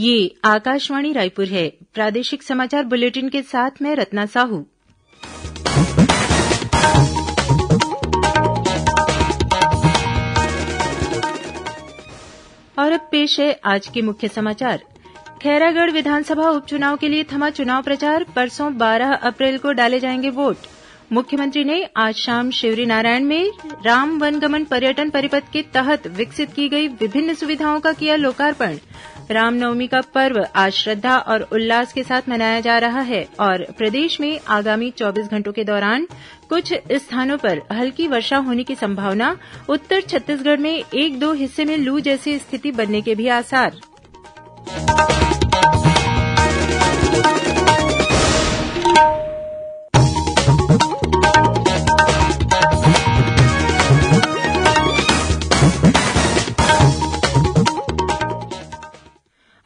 ये आकाशवाणी रायपुर है प्रादेशिक समाचार बुलेटिन के साथ मैं रत्ना साहू और अब पेश है आज के मुख्य समाचार खैरागढ़ विधानसभा उपचुनाव के लिए थमा चुनाव प्रचार परसों 12 अप्रैल को डाले जाएंगे वोट मुख्यमंत्री ने आज शाम शिवरी नारायण में राम वनगमन पर्यटन परिपथ के तहत विकसित की गई विभिन्न सुविधाओं का किया लोकार्पण रामनवमी का पर्व आज श्रद्धा और उल्लास के साथ मनाया जा रहा है और प्रदेश में आगामी चौबीस घंटों के दौरान कुछ स्थानों पर हल्की वर्षा होने की संभावना उत्तर छत्तीसगढ़ में एक दो हिस्से में लू जैसी स्थिति बनने के भी आसार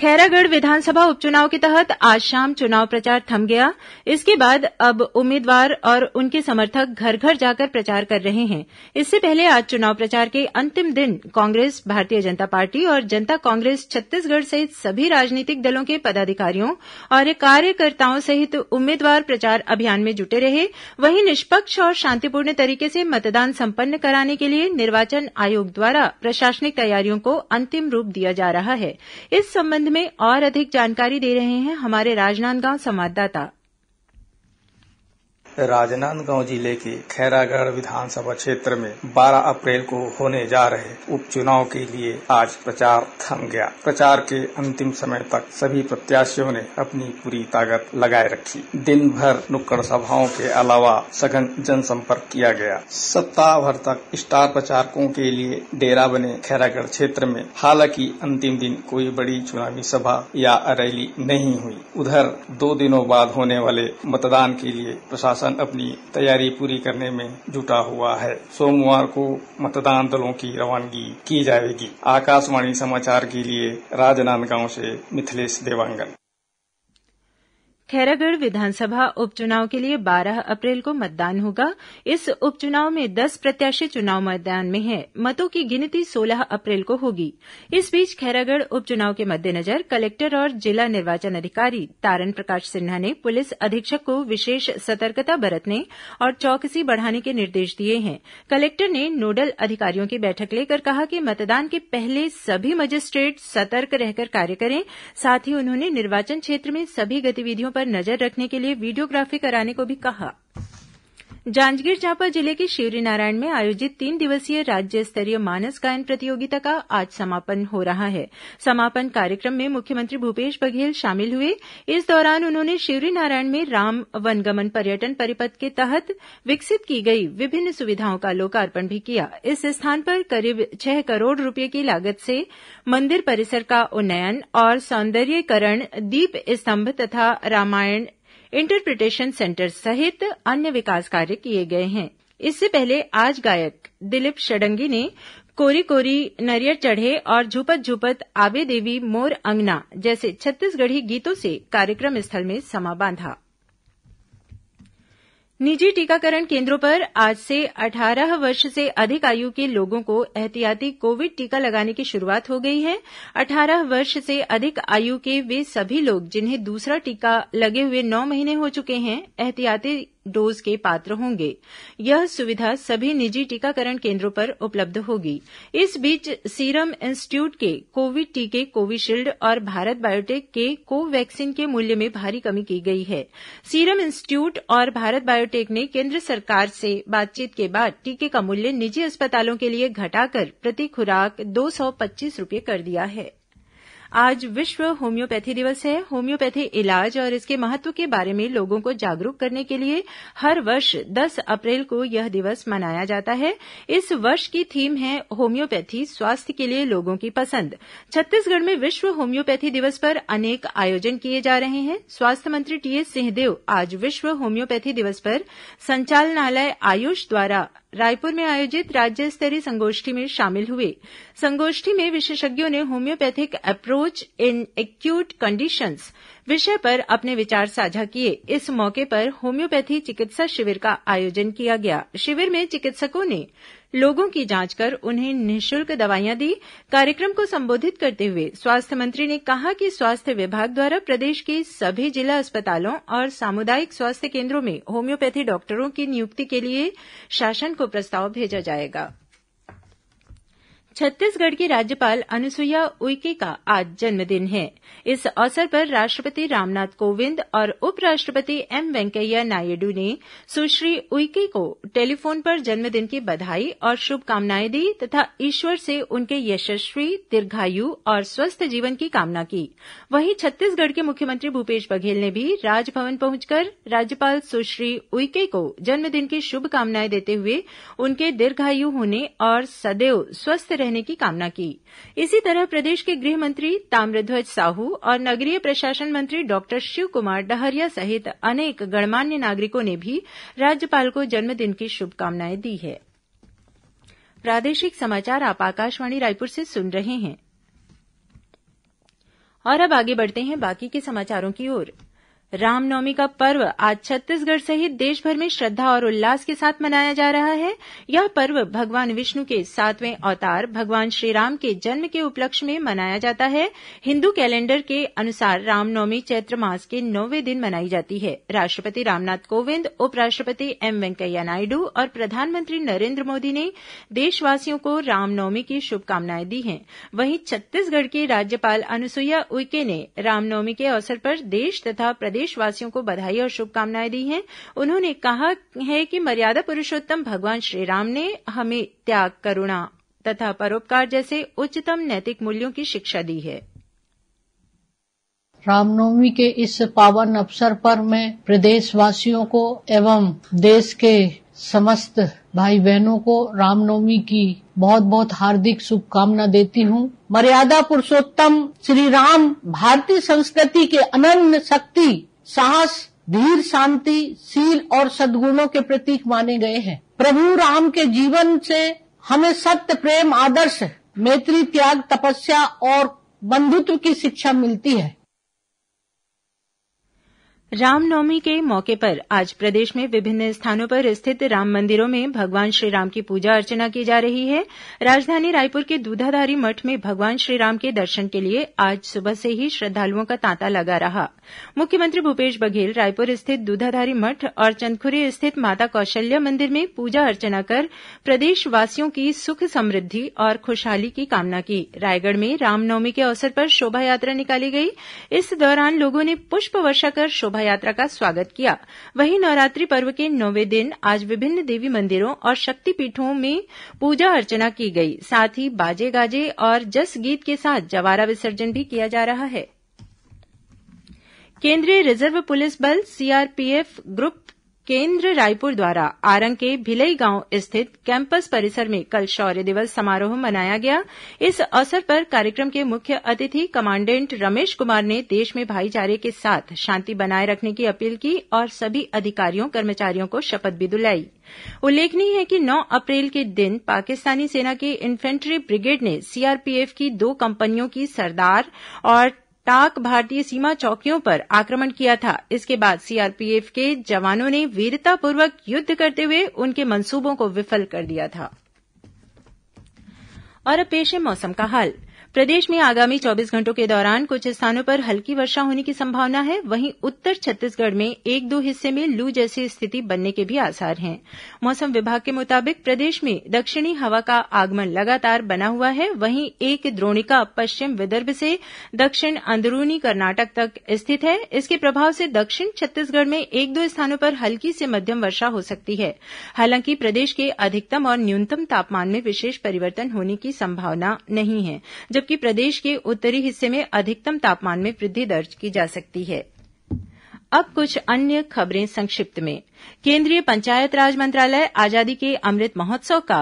खैरागढ़ विधानसभा उपचुनाव के तहत आज शाम चुनाव प्रचार थम गया इसके बाद अब उम्मीदवार और उनके समर्थक घर घर जाकर प्रचार कर रहे हैं इससे पहले आज चुनाव प्रचार के अंतिम दिन कांग्रेस भारतीय जनता पार्टी और जनता कांग्रेस छत्तीसगढ़ सहित सभी राजनीतिक दलों के पदाधिकारियों और कार्यकर्ताओं सहित उम्मीदवार प्रचार अभियान में जुटे रहे वहीं निष्पक्ष और शांतिपूर्ण तरीके से मतदान संपन्न कराने के लिए निर्वाचन आयोग द्वारा प्रशासनिक तैयारियों को अंतिम रूप दिया जा रहा है इस संबंध संबंध में और अधिक जानकारी दे रहे हैं हमारे राजनांदगांव संवाददाता राजनांदगांव जिले के खैरागढ़ विधानसभा क्षेत्र में 12 अप्रैल को होने जा रहे उपचुनाव के लिए आज प्रचार थम गया प्रचार के अंतिम समय तक सभी प्रत्याशियों ने अपनी पूरी ताकत लगाए रखी दिन भर नुक्कड़ सभाओं के अलावा सघन जनसंपर्क किया गया सप्ताह भर तक स्टार प्रचारकों के लिए डेरा बने खैरागढ़ क्षेत्र में हालांकि अंतिम दिन कोई बड़ी चुनावी सभा या रैली नहीं हुई उधर दो दिनों बाद होने वाले मतदान के लिए प्रशासन प्रशासन अपनी तैयारी पूरी करने में जुटा हुआ है सोमवार को मतदान दलों की रवानगी की जाएगी आकाशवाणी समाचार के लिए राजनांदगांव से मिथिलेश देवांगन खैरागढ़ विधानसभा उपचुनाव के लिए बारह अप्रैल को मतदान होगा इस उपचुनाव में दस प्रत्याशी चुनाव मैदान में हैं मतों की गिनती सोलह अप्रैल को होगी इस बीच खैरागढ़ उपचुनाव के मद्देनजर कलेक्टर और जिला निर्वाचन अधिकारी तारन प्रकाश सिन्हा ने पुलिस अधीक्षक को विशेष सतर्कता बरतने और चौकसी बढ़ाने के निर्देश दिए हैं कलेक्टर ने नोडल अधिकारियों की बैठक लेकर कहा कि मतदान के पहले सभी मजिस्ट्रेट सतर्क रहकर कार्य करें साथ ही उन्होंने निर्वाचन क्षेत्र में सभी गतिविधियों पर पर नजर रखने के लिए वीडियोग्राफी कराने को भी कहा है जांजगीर चांपा जिले के शिवरीनारायण में आयोजित तीन दिवसीय राज्य स्तरीय मानस गायन प्रतियोगिता का आज समापन हो रहा है समापन कार्यक्रम में मुख्यमंत्री भूपेश बघेल शामिल हुए इस दौरान उन्होंने शिवरीनारायण में राम वनगमन पर्यटन परिपथ के तहत विकसित की गई विभिन्न सुविधाओं का लोकार्पण भी किया इस स्थान पर करीब छह करोड़ रूपये की लागत से मंदिर परिसर का उन्नयन और सौंदर्यीकरण दीप स्तंभ तथा रामायण इंटरप्रिटेशन सेंटर सहित अन्य विकास कार्य किए गए हैं इससे पहले आज गायक दिलीप षडंगी ने कोरी कोरी नरियर चढ़े और झुपत झुपत आबे देवी मोर अंगना जैसे छत्तीसगढ़ी गीतों से कार्यक्रम स्थल में समा बांधा निजी टीकाकरण केन्द्रों पर आज से अट्ठारह वर्ष से अधिक आयु के लोगों को एहतियाती कोविड टीका लगाने की शुरूआत हो गई है अट्ठारह वर्ष से अधिक आयु के वे सभी लोग जिन्हें दूसरा टीका लगे हुए नौ महीने हो चुके हैं एहतियाती डोज के पात्र होंगे यह सुविधा सभी निजी टीकाकरण केन्द्रों पर उपलब्ध होगी इस बीच सीरम इंस्टीट्यूट के कोविड टीके कोविशील्ड और भारत बायोटेक के कोवैक्सीन के मूल्य में भारी कमी की गई है सीरम इंस्टीट्यूट और भारत बायोटेक ने केन्द्र सरकार से बातचीत के बाद टीके का मूल्य निजी अस्पतालों के लिए घटाकर प्रति खुराक दो सौ पच्चीस रूपये कर दिया है आज विश्व होम्योपैथी दिवस है होम्योपैथी इलाज और इसके महत्व के बारे में लोगों को जागरूक करने के लिए हर वर्ष दस अप्रैल को यह दिवस मनाया जाता है इस वर्ष की थीम है होम्योपैथी स्वास्थ्य के लिए लोगों की पसंद छत्तीसगढ़ में विश्व होम्योपैथी दिवस पर अनेक आयोजन किए जा रहे हैं स्वास्थ्य मंत्री टीएस सिंहदेव आज विश्व होम्योपैथी दिवस पर संचालनालय आयुष द्वारा रायपुर में आयोजित राज्य स्तरीय संगोष्ठी में शामिल हुए संगोष्ठी में विशेषज्ञों ने homoeopathic approach in acute conditions विषय पर अपने विचार साझा किए इस मौके पर होम्योपैथी चिकित्सा शिविर का आयोजन किया गया शिविर में चिकित्सकों ने लोगों की जांच कर उन्हें निःशुल्क दवाइयां दी कार्यक्रम को संबोधित करते हुए स्वास्थ्य मंत्री ने कहा कि स्वास्थ्य विभाग द्वारा प्रदेश के सभी जिला अस्पतालों और सामुदायिक स्वास्थ्य केन्द्रों में होम्योपैथी डॉक्टरों की नियुक्ति के लिए शासन को प्रस्ताव भेजा जाएगा छत्तीसगढ़ की राज्यपाल अनुसुईया उइके का आज जन्मदिन है इस अवसर पर राष्ट्रपति रामनाथ कोविंद और उपराष्ट्रपति एम वेंकैया नायडू ने सुश्री उइके को टेलीफोन पर जन्मदिन की बधाई और शुभकामनाएं दी तथा ईश्वर से उनके यशस्वी दीर्घायु और स्वस्थ जीवन की कामना की वहीं छत्तीसगढ़ के मुख्यमंत्री भूपेश बघेल ने भी राजभवन पहुंचकर राज्यपाल सुश्री उइके को जन्मदिन की शुभकामनाएं देते हुए उनके दीर्घायु होने और सदैव स्वस्थ रहने की कामना की इसी तरह प्रदेश के गृह मंत्री ताम्रध्वज साहू और नगरीय प्रशासन मंत्री डॉक्टर शिव कुमार डहरिया सहित अनेक गणमान्य नागरिकों ने भी राज्यपाल को जन्मदिन की शुभकामनाएं दी है प्रादेशिक समाचार आप आकाशवाणी रायपुर से सुन रहे हैं और अब आगे बढ़ते हैं बाकी के समाचारों की ओर रामनवमी का पर्व आज छत्तीसगढ़ सहित देशभर में श्रद्धा और उल्लास के साथ मनाया जा रहा है यह पर्व भगवान विष्णु के सातवें अवतार भगवान श्रीराम के जन्म के उपलक्ष्य में मनाया जाता है हिन्दू कैलेंडर के अनुसार रामनवमी चैत्र मास के नौवें दिन मनाई जाती है राष्ट्रपति रामनाथ कोविंद उपराष्ट्रपति एम वेंकैया नायडू और प्रधानमंत्री नरेन्द्र मोदी ने देशवासियों को रामनवमी की शुभकामनाएं दी हैं वहीं छत्तीसगढ़ की राज्यपाल अनुसुईया उइके ने रामनवमी के अवसर पर देश तथा प्रदेश प्रदेशवासियों को बधाई और शुभकामनाएं दी हैं उन्होंने कहा है कि मर्यादा पुरुषोत्तम भगवान श्रीराम ने हमें त्याग करुणा तथा परोपकार जैसे उच्चतम नैतिक मूल्यों की शिक्षा दी है रामनवमी के इस पावन अवसर पर मैं प्रदेशवासियों को एवं देश के समस्त भाई बहनों को रामनवमी की बहुत बहुत हार्दिक शुभकामना देती हूँ मर्यादा पुरुषोत्तम श्री राम भारतीय संस्कृति के अनन्य शक्ति साहस धीर शांति सील और सद्गुणों के प्रतीक माने गए हैं प्रभु राम के जीवन से हमें सत्य प्रेम आदर्श मैत्री त्याग तपस्या और बंधुत्व की शिक्षा मिलती है रामनवमी के मौके पर आज प्रदेश में विभिन्न स्थानों पर स्थित राम मंदिरों में भगवान श्रीराम की पूजा अर्चना की जा रही है राजधानी रायपुर के दूधाधारी मठ में भगवान श्रीराम के दर्शन के लिए आज सुबह से ही श्रद्धालुओं का तांता लगा रहा मुख्यमंत्री भूपेश बघेल रायपुर स्थित दूधाधारी मठ और चंदखुरी स्थित माता कौशल्या मंदिर में पूजा अर्चना कर प्रदेशवासियों की सुख समृद्धि और खुशहाली की कामना की रायगढ़ में रामनवमी के अवसर पर शोभा यात्रा निकाली गई इस दौरान लोगों ने पुष्प वर्षा कर शोभा शोभायात्रा का स्वागत किया वहीं नवरात्रि पर्व के नौवे दिन आज विभिन्न देवी मंदिरों और शक्तिपीठों में पूजा अर्चना की गई साथ ही बाजे गाजे और जस गीत के साथ जवारा विसर्जन भी किया जा रहा है केंद्रीय रिजर्व पुलिस बल सीआरपीएफ ग्रुप केन्द्र रायपुर द्वारा आरंग के भिलई गांव स्थित कैंपस परिसर में कल शौर्य दिवस समारोह मनाया गया इस अवसर पर कार्यक्रम के मुख्य अतिथि कमांडेंट रमेश कुमार ने देश में भाईचारे के साथ शांति बनाए रखने की अपील की और सभी अधिकारियों कर्मचारियों को शपथ भी दिलाई उल्लेखनीय है कि 9 अप्रैल के दिन पाकिस्तानी सेना के इन्फेंट्री ब्रिगेड ने सीआरपीएफ की दो कंपनियों की सरदार और टाक भारतीय सीमा चौकियों पर आक्रमण किया था इसके बाद सीआरपीएफ के जवानों ने वीरतापूर्वक युद्ध करते हुए उनके मंसूबों को विफल कर दिया था और अब पेश है मौसम का हाल प्रदेश में आगामी चौबीस घंटों के दौरान कुछ स्थानों पर हल्की वर्षा होने की संभावना है वहीं उत्तर छत्तीसगढ़ में एक दो हिस्से में लू जैसी स्थिति बनने के भी आसार हैं मौसम विभाग के मुताबिक प्रदेश में दक्षिणी हवा का आगमन लगातार बना हुआ है वहीं एक द्रोणिका पश्चिम विदर्भ से दक्षिण अंदरूनी कर्नाटक तक स्थित है इसके प्रभाव से दक्षिण छत्तीसगढ़ में एक दो स्थानों पर हल्की से मध्यम वर्षा हो सकती है हालांकि प्रदेश के अधिकतम और न्यूनतम तापमान में विशेष परिवर्तन होने की संभावना नहीं है जबकि प्रदेश के उत्तरी हिस्से में अधिकतम तापमान में वृद्धि दर्ज की जा सकती है अब कुछ अन्य खबरें संक्षिप्त में केंद्रीय पंचायत राज मंत्रालय आजादी के अमृत महोत्सव का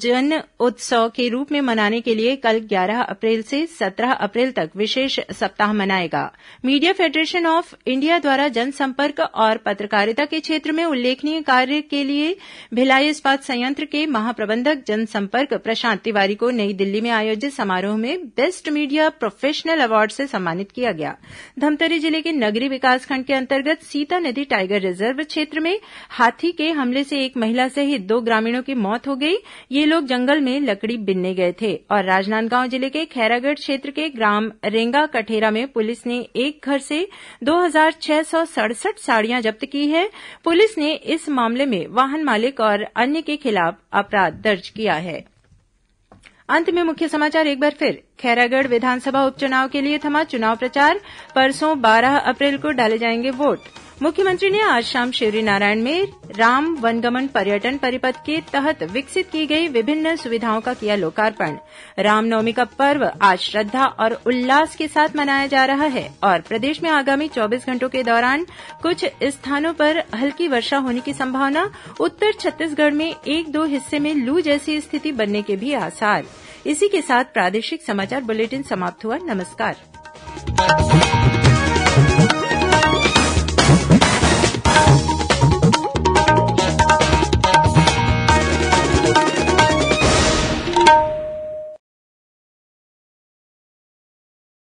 जन उत्सव के रूप में मनाने के लिए कल ग्यारह अप्रैल से सत्रह अप्रैल तक विशेष सप्ताह मनाएगा मीडिया फेडरेशन ऑफ इंडिया द्वारा जनसंपर्क और पत्रकारिता के क्षेत्र में उल्लेखनीय कार्य के लिए भिलाई इस्पात संयंत्र के महाप्रबंधक जनसंपर्क प्रशांत तिवारी को नई दिल्ली में आयोजित समारोह में बेस्ट मीडिया प्रोफेशनल अवार्ड से सम्मानित किया गया धमतरी जिले के नगरी विकासखंड के अंतर्गत सीता नदी टाइगर रिजर्व क्षेत्र में हाथी के हमले से एक महिला सहित दो ग्रामीणों की मौत हो गई ये लोग जंगल में लकड़ी बिनने गए थे और राजनांदगांव जिले के खैरागढ़ क्षेत्र के ग्राम रेंगा कठेरा में पुलिस ने एक घर से दो हजार छह सौ सड़सठ साड़ियां जब्त की है पुलिस ने इस मामले में वाहन मालिक और अन्य के खिलाफ अपराध दर्ज किया है अंत में मुख्य समाचार एक बार फिर खैरागढ़ विधानसभा उपचुनाव के लिए थमा चुनाव प्रचार परसों बारह अप्रैल को डाले जाएंगे वोट मुख्यमंत्री ने आज शाम शिवरीनारायण में राम वनगमन पर्यटन परिपथ के तहत विकसित की गई विभिन्न सुविधाओं का किया लोकार्पण रामनवमी का पर्व आज श्रद्धा और उल्लास के साथ मनाया जा रहा है और प्रदेश में आगामी चौबीस घंटों के दौरान कुछ स्थानों पर हल्की वर्षा होने की संभावना उत्तर छत्तीसगढ़ में एक दो हिस्से में लू जैसी स्थिति बनने के भी आसार इसी के साथ प्रादेशिक समाचार बुलेटिन समाप्त हुआ नमस्कार